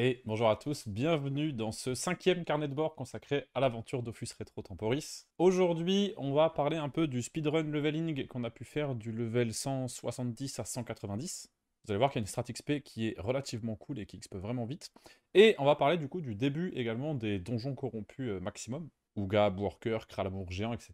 et bonjour à tous, bienvenue dans ce cinquième carnet de bord consacré à l'aventure d'Office Retro Temporis. Aujourd'hui, on va parler un peu du speedrun leveling qu'on a pu faire du level 170 à 190. Vous allez voir qu'il y a une strat XP qui est relativement cool et qui XP vraiment vite. Et on va parler du coup du début également des donjons corrompus euh, maximum. Ouga, Worker, Kralamour géant, etc.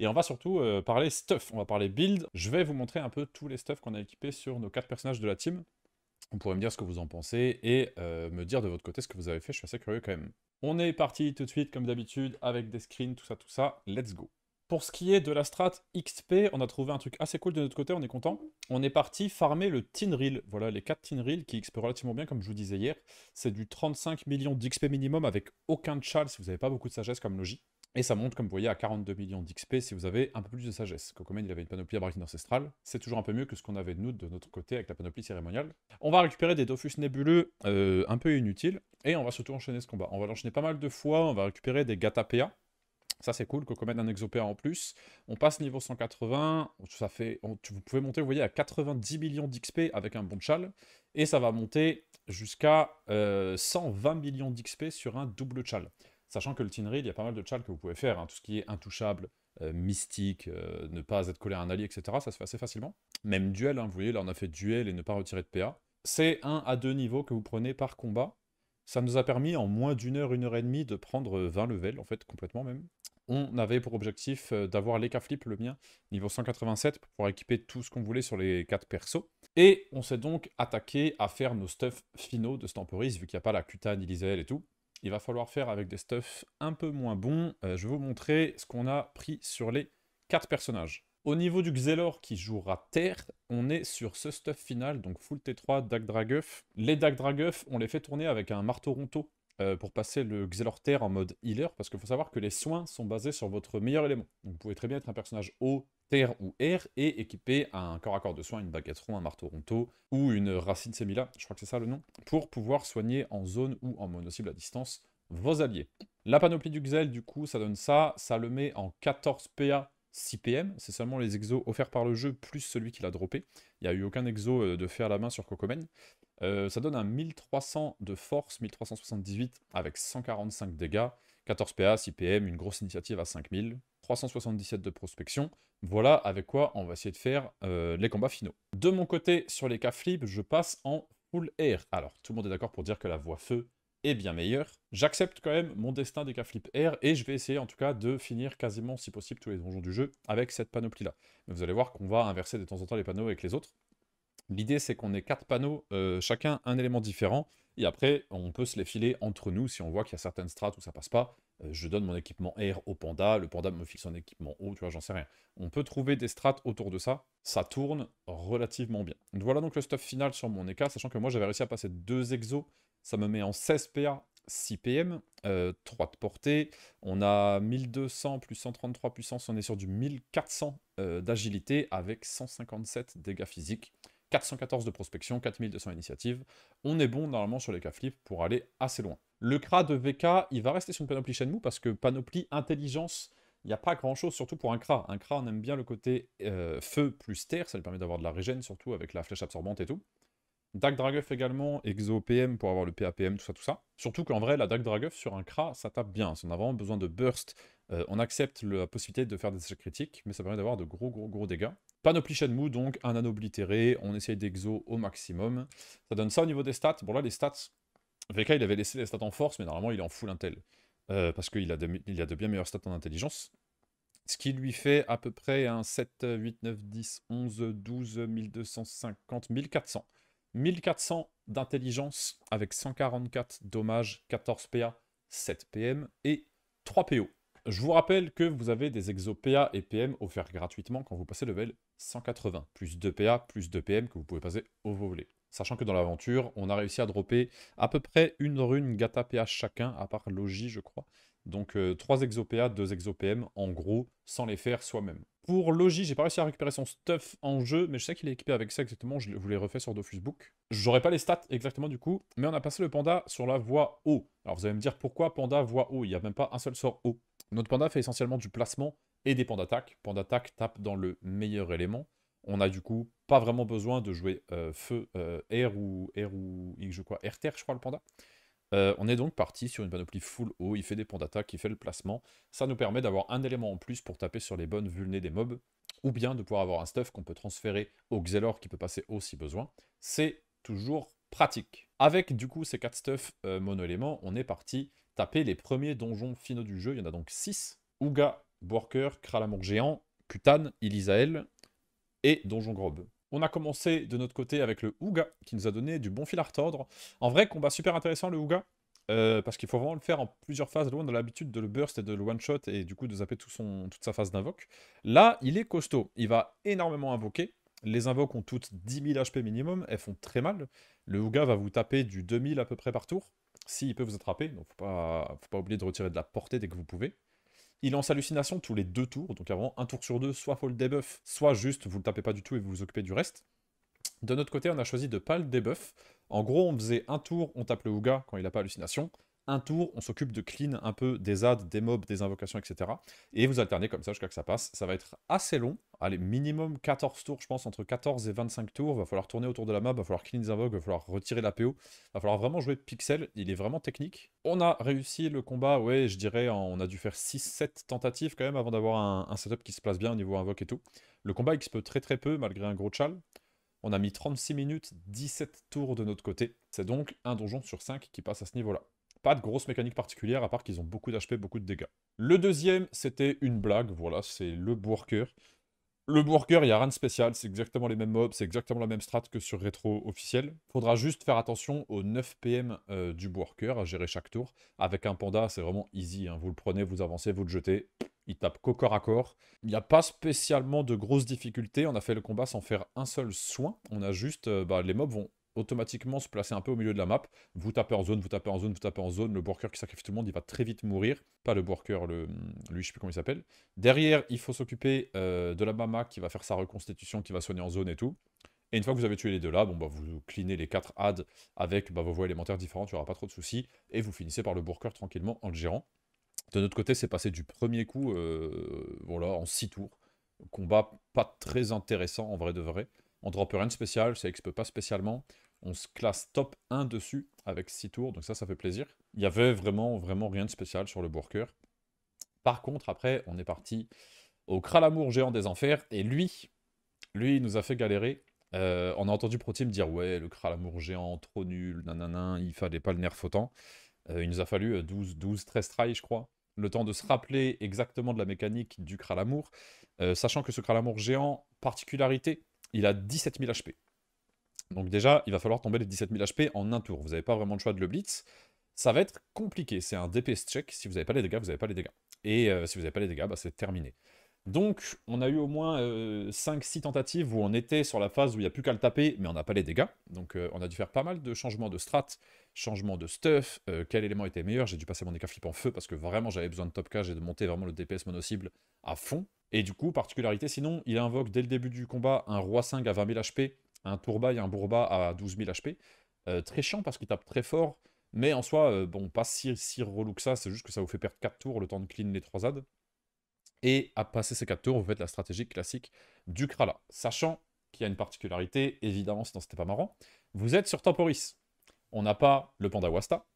Et on va surtout euh, parler stuff, on va parler build. Je vais vous montrer un peu tous les stuff qu'on a équipés sur nos quatre personnages de la team. On pourrait me dire ce que vous en pensez et euh, me dire de votre côté ce que vous avez fait. Je suis assez curieux quand même. On est parti tout de suite, comme d'habitude, avec des screens, tout ça, tout ça. Let's go. Pour ce qui est de la strat XP, on a trouvé un truc assez cool de notre côté, on est content. On est parti farmer le Tin Reel. Voilà, les 4 Tin qui XP relativement bien, comme je vous disais hier. C'est du 35 millions d'XP minimum avec aucun chal si vous n'avez pas beaucoup de sagesse comme logis. Et ça monte, comme vous voyez, à 42 millions d'XP si vous avez un peu plus de sagesse. Kokomen, il avait une panoplie à ancestrale. C'est toujours un peu mieux que ce qu'on avait de nous de notre côté avec la panoplie cérémoniale. On va récupérer des Dofus nébuleux euh, un peu inutiles. Et on va surtout enchaîner ce combat. On va l'enchaîner pas mal de fois. On va récupérer des Gatapea. Ça, c'est cool. Kokomen, un Exopéa en plus. On passe niveau 180. Ça fait, vous pouvez monter, vous voyez, à 90 millions d'XP avec un bon chal. Et ça va monter jusqu'à 120 euh, millions d'XP sur un double chal. Sachant que le Tinry, il y a pas mal de tchals que vous pouvez faire, hein, tout ce qui est intouchable, euh, mystique, euh, ne pas être collé à un allié, etc. Ça se fait assez facilement. Même duel, hein, vous voyez, là on a fait duel et ne pas retirer de PA. C'est un à deux niveaux que vous prenez par combat. Ça nous a permis en moins d'une heure, une heure et demie de prendre 20 levels, en fait, complètement même. On avait pour objectif euh, d'avoir l'Eka Flip, le mien, niveau 187, pour pouvoir équiper tout ce qu'on voulait sur les 4 persos. Et on s'est donc attaqué à faire nos stuffs finaux de Stamperis, vu qu'il n'y a pas la Cutane, l'Isael et tout il va falloir faire avec des stuffs un peu moins bons. Euh, je vais vous montrer ce qu'on a pris sur les quatre personnages. Au niveau du Xelor qui jouera Terre, on est sur ce stuff final, donc full T3, Dag Les Dag on les fait tourner avec un marteau ronto euh, pour passer le Xelor Terre en mode healer, parce qu'il faut savoir que les soins sont basés sur votre meilleur élément. vous pouvez très bien être un personnage haut, terre ou air et équiper un corps à corps de soins, une baguette rond, un marteau ronto ou une racine similaire je crois que c'est ça le nom, pour pouvoir soigner en zone ou en mono-cible à distance vos alliés. La panoplie du Xel, du coup, ça donne ça, ça le met en 14 PA 6 PM, c'est seulement les exos offerts par le jeu plus celui qu'il a droppé. Il n'y a eu aucun exo euh, de faire la main sur Cocomen. Euh, ça donne un 1300 de force, 1378 avec 145 dégâts. 14PA, 6PM, une grosse initiative à 5000, 377 de prospection. Voilà avec quoi on va essayer de faire euh, les combats finaux. De mon côté, sur les cas flips, je passe en full air. Alors, tout le monde est d'accord pour dire que la voie feu est bien meilleure. J'accepte quand même mon destin des cas flip air et je vais essayer en tout cas de finir quasiment si possible tous les donjons du jeu avec cette panoplie là. Mais vous allez voir qu'on va inverser de temps en temps les panneaux avec les autres. L'idée, c'est qu'on ait quatre panneaux, euh, chacun un élément différent. Et après, on peut se les filer entre nous si on voit qu'il y a certaines strates où ça passe pas. Euh, je donne mon équipement air au panda, le panda me fixe son équipement haut, tu vois, j'en sais rien. On peut trouver des strates autour de ça. Ça tourne relativement bien. voilà donc le stuff final sur mon EK, sachant que moi j'avais réussi à passer deux exos. Ça me met en 16 PA, 6 PM, 3 de portée. On a 1200 plus 133 puissance, on est sur du 1400 euh, d'agilité avec 157 dégâts physiques. 414 de prospection, 4200 initiatives. On est bon normalement sur les cas flip pour aller assez loin. Le CRA de VK, il va rester sur une panoplie Shenmue parce que panoplie intelligence, il n'y a pas grand chose, surtout pour un CRA. Un CRA, on aime bien le côté euh, feu plus terre, ça lui permet d'avoir de la régène, surtout avec la flèche absorbante et tout. Dak Draguff également, Exo PM pour avoir le PAPM, tout ça, tout ça. Surtout qu'en vrai, la dac Draguff sur un CRA, ça tape bien. on a vraiment besoin de burst euh, on accepte la possibilité de faire des échecs critiques, mais ça permet d'avoir de gros gros gros dégâts. Panoply mou, donc un anneau oblitéré, on essaye d'exo au maximum. Ça donne ça au niveau des stats. Bon là, les stats, VK il avait laissé les stats en force, mais normalement il est en full intel. Euh, parce qu'il a, a de bien meilleurs stats en intelligence. Ce qui lui fait à peu près un 7, 8, 9, 10, 11, 12, 1250, 1400. 1400 d'intelligence avec 144 dommages, 14 PA, 7 PM et 3 PO. Je vous rappelle que vous avez des exo PA et PM offerts gratuitement quand vous passez level 180, plus 2 PA, plus 2 PM que vous pouvez passer au volet. Sachant que dans l'aventure, on a réussi à dropper à peu près une rune Gata PA chacun, à part Logi, je crois. Donc 3 euh, exo PA, 2 exo PM, en gros, sans les faire soi-même. Pour Logi, j'ai pas réussi à récupérer son stuff en jeu, mais je sais qu'il est équipé avec ça exactement, je vous l'ai refait sur Dofusbook. J'aurais pas les stats exactement du coup, mais on a passé le panda sur la voie haut. Alors vous allez me dire pourquoi panda voie haut, il n'y a même pas un seul sort haut notre panda fait essentiellement du placement et des Pans d'attaque tape dans le meilleur élément. On a du coup pas vraiment besoin de jouer euh, feu, euh, air ou air ou je crois air terre, je crois le panda. Euh, on est donc parti sur une panoplie full haut. Il fait des d'attaque, il fait le placement. Ça nous permet d'avoir un élément en plus pour taper sur les bonnes vulnées des mobs, ou bien de pouvoir avoir un stuff qu'on peut transférer au Xelor qui peut passer aussi si besoin. C'est toujours pratique. Avec du coup ces 4 stuff euh, mono-éléments, on est parti taper les premiers donjons finaux du jeu. Il y en a donc 6. Ouga, Borker, Kralamour Géant, Kutan, Elisael et Donjon Grob. On a commencé de notre côté avec le Ouga qui nous a donné du bon fil à retordre. En vrai, combat super intéressant le Ouga. Euh, parce qu'il faut vraiment le faire en plusieurs phases. loin de l'habitude de le burst et de le one-shot et du coup de zapper tout son, toute sa phase d'invoque. Là, il est costaud. Il va énormément invoquer. Les invoques ont toutes 10 000 HP minimum, elles font très mal. Le Ouga va vous taper du 2000 à peu près par tour, s'il peut vous attraper, donc faut pas, faut pas oublier de retirer de la portée dès que vous pouvez. Il lance hallucination tous les deux tours, donc avant un tour sur deux, soit faut le debuff, soit juste vous le tapez pas du tout et vous vous occupez du reste. De notre côté, on a choisi de pas le debuff. En gros, on faisait un tour, on tape le Ouga quand il n'a pas hallucination un tour, on s'occupe de clean un peu des adds, des mobs, des invocations, etc. Et vous alternez comme ça jusqu'à que ça passe. Ça va être assez long. Allez, minimum 14 tours, je pense, entre 14 et 25 tours. Va falloir tourner autour de la map, va falloir clean les invocations. va falloir retirer la PO. Va falloir vraiment jouer pixel. Il est vraiment technique. On a réussi le combat, ouais, je dirais, on a dû faire 6-7 tentatives quand même avant d'avoir un, setup qui se place bien au niveau invoque et tout. Le combat peut très très peu, malgré un gros chal. On a mis 36 minutes, 17 tours de notre côté. C'est donc un donjon sur 5 qui passe à ce niveau-là pas de grosse mécanique particulière, à part qu'ils ont beaucoup d'HP, beaucoup de dégâts. Le deuxième, c'était une blague, voilà, c'est le Worker. Le Worker, il n'y a rien de spécial, c'est exactement les mêmes mobs, c'est exactement la même strat que sur rétro officiel. Faudra juste faire attention aux 9 PM euh, du Worker à gérer chaque tour. Avec un panda, c'est vraiment easy, hein. vous le prenez, vous avancez, vous le jetez, il tape qu'au corps à corps. Il n'y a pas spécialement de grosses difficultés, on a fait le combat sans faire un seul soin, on a juste, euh, bah, les mobs vont automatiquement se placer un peu au milieu de la map. Vous tapez en zone, vous tapez en zone, vous tapez en zone. Le worker qui sacrifie tout le monde, il va très vite mourir. Pas le worker, le, lui, je sais plus comment il s'appelle. Derrière, il faut s'occuper euh, de la mama qui va faire sa reconstitution, qui va soigner en zone et tout. Et une fois que vous avez tué les deux là, bon, bah, vous clinez les quatre adds avec bah, vos voies élémentaires différentes, il n'y aura pas trop de soucis. Et vous finissez par le worker tranquillement en le gérant. De notre côté, c'est passé du premier coup euh, voilà, en 6 tours. Combat pas très intéressant en vrai de vrai. ne drop rien de spécial, c'est XP pas spécialement on se classe top 1 dessus avec 6 tours, donc ça, ça fait plaisir. Il n'y avait vraiment, vraiment rien de spécial sur le Burker. Par contre, après, on est parti au Kralamour géant des enfers, et lui, lui, il nous a fait galérer. Euh, on a entendu Proteam dire « Ouais, le Kralamour géant, trop nul, nanana, il fallait pas le nerf autant euh, Il nous a fallu 12, 12, 13 tries, je crois, le temps de se rappeler exactement de la mécanique du Kralamour, euh, sachant que ce Kralamour géant, particularité, il a 17 000 HP. Donc déjà, il va falloir tomber les 17 000 HP en un tour. Vous n'avez pas vraiment le choix de le blitz. Ça va être compliqué. C'est un DPS check. Si vous n'avez pas les dégâts, vous n'avez pas les dégâts. Et euh, si vous n'avez pas les dégâts, bah, c'est terminé. Donc, on a eu au moins 5-6 euh, tentatives où on était sur la phase où il n'y a plus qu'à le taper, mais on n'a pas les dégâts. Donc, euh, on a dû faire pas mal de changements de strat, changements de stuff, quel élément était meilleur. J'ai dû passer mon éca flip en feu parce que vraiment, j'avais besoin de top cage et de monter vraiment le DPS mono-cible à fond. Et du coup, particularité, sinon, il invoque dès le début du combat un roi 5 à 20 000 HP un Tourba et un Bourba à 12 000 HP. très chiant parce qu'il tape très fort, mais en soi, euh, bon, pas si, relou que ça, c'est juste que ça vous fait perdre 4 tours le temps de clean les 3 ZAD. Et à passer ces 4 tours, vous faites la stratégie classique du Krala. Sachant qu'il y a une particularité, évidemment, sinon c'était pas marrant, vous êtes sur Temporis. On n'a pas le Panda Wasta,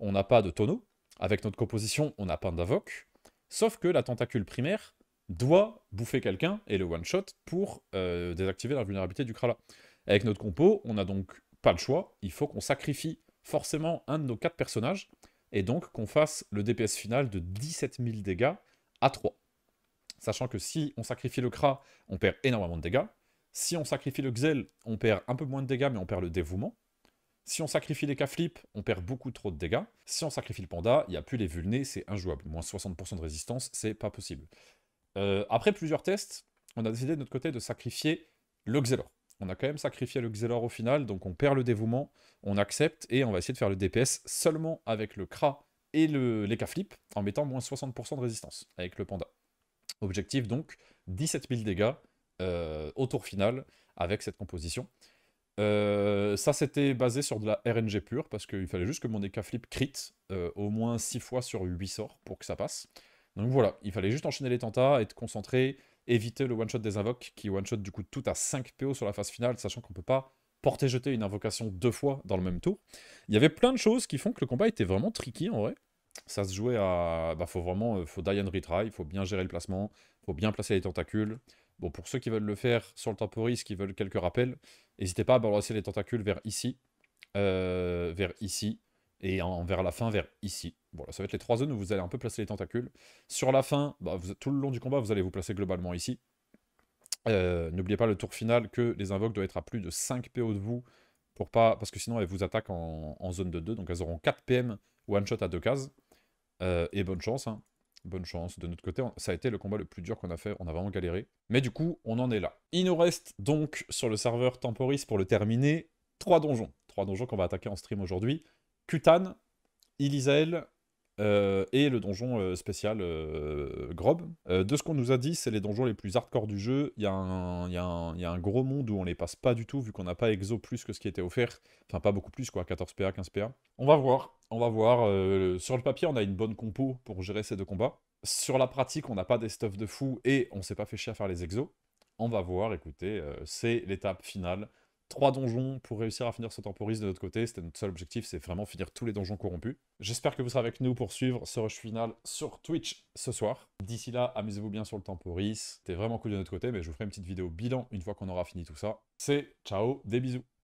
on n'a pas de tonneau, avec notre composition, on a pas d'avoc, sauf que la tentacule primaire doit bouffer quelqu'un et le one-shot pour euh, désactiver la vulnérabilité du Krala. Avec notre compo, on n'a donc pas le choix, il faut qu'on sacrifie forcément un de nos quatre personnages, et donc qu'on fasse le DPS final de 17 000 dégâts à 3. Sachant que si on sacrifie le Kra, on perd énormément de dégâts. Si on sacrifie le Xel, on perd un peu moins de dégâts, mais on perd le dévouement. Si on sacrifie les k on perd beaucoup trop de dégâts. Si on sacrifie le Panda, il n'y a plus les vulnés, c'est injouable. Moins 60% de résistance, c'est pas possible. Euh, après plusieurs tests, on a décidé de notre côté de sacrifier le Xelor on a quand même sacrifié le Xelor au final, donc on perd le dévouement, on accepte, et on va essayer de faire le DPS seulement avec le Kra et le, en mettant moins 60% de résistance avec le Panda. Objectif donc, 17 000 dégâts euh, au tour final avec cette composition. Euh, ça, c'était basé sur de la RNG pure, parce qu'il fallait juste que mon Ekaflip crite euh, au moins 6 fois sur 8 sorts pour que ça passe. Donc voilà, il fallait juste enchaîner les tentats, être concentré, éviter le one-shot des invoques, qui one-shot du coup tout à 5 PO sur la phase finale, sachant qu'on peut pas porter jeter une invocation deux fois dans le même tour. Il y avait plein de choses qui font que le combat était vraiment tricky en vrai. Ça se jouait à... Bah faut vraiment... Euh, faut die and retry, faut bien gérer le placement, faut bien placer les tentacules. Bon, pour ceux qui veulent le faire sur le temporis, qui veulent quelques rappels, n'hésitez pas à balancer les tentacules vers ici, euh, vers ici, et en, vers la fin, vers ici. Voilà, ça va être les trois zones où vous allez un peu placer les tentacules. Sur la fin, bah, tout le long du combat, vous allez vous placer globalement ici. Euh, n'oubliez pas le tour final que les invoques doivent être à plus de 5 PO de vous, pour pas, parce que sinon elles vous attaquent en, zone de 2, donc elles auront 4 PM one-shot à deux cases. Euh, et bonne chance, hein. bonne chance. De notre côté, ça a été le combat le plus dur qu'on a fait, on a vraiment galéré. Mais du coup, on en est là. Il nous reste donc sur le serveur Temporis pour le terminer, 3 donjons. trois donjons qu'on va attaquer en stream aujourd'hui. Cutane, Ilisael euh, et le donjon euh, spécial euh, Grob. de ce qu'on nous a dit, c'est les donjons les plus hardcore du jeu. Il y, a un gros monde où on les passe pas du tout, vu qu'on n'a pas exo plus que ce qui était offert. Enfin, pas beaucoup plus, quoi, 14 PA, 15 PA. On va voir. On va voir. sur le papier, on a une bonne compo pour gérer ces deux combats. Sur la pratique, on n'a pas des stuffs de fou et on s'est pas fait chier à faire les exos. On va voir, écoutez, c'est l'étape finale trois donjons pour réussir à finir ce Temporis de notre côté. C'était notre seul objectif, c'est vraiment finir tous les donjons corrompus. J'espère que vous serez avec nous pour suivre ce rush final sur Twitch ce soir. D'ici là, amusez-vous bien sur le Temporis. C'était vraiment cool de notre côté, mais je vous ferai une petite vidéo bilan une fois qu'on aura fini tout ça. C'est ciao, des bisous.